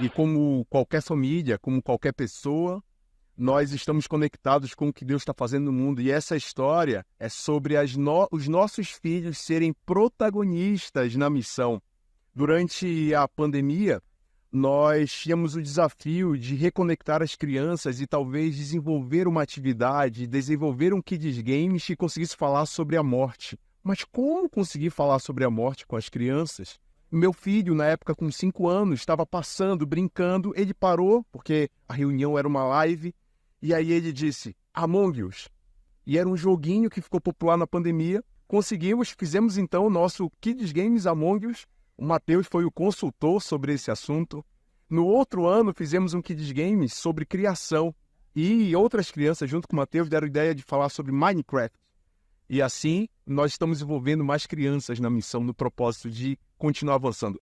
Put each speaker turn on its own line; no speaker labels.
E como qualquer família, como qualquer pessoa, nós estamos conectados
com o que Deus está fazendo no mundo. E essa história é sobre no... os nossos filhos serem protagonistas na missão. Durante a pandemia, nós tínhamos o desafio de reconectar as crianças e talvez desenvolver uma atividade, desenvolver um Kids Games que conseguisse falar sobre a morte.
Mas como
conseguir falar sobre a morte com as crianças? Meu filho, na época com 5 anos, estava passando, brincando. Ele parou, porque a reunião era uma live, e aí ele disse: Among Us. E era um joguinho que ficou popular na pandemia. Conseguimos, fizemos então o nosso Kids Games Among Us. O Matheus foi o consultor sobre esse assunto. No outro ano, fizemos um Kids Games sobre criação. E outras crianças, junto com o Matheus, deram ideia de falar sobre Minecraft. E assim, nós estamos envolvendo mais
crianças na missão, no propósito de continuar avançando.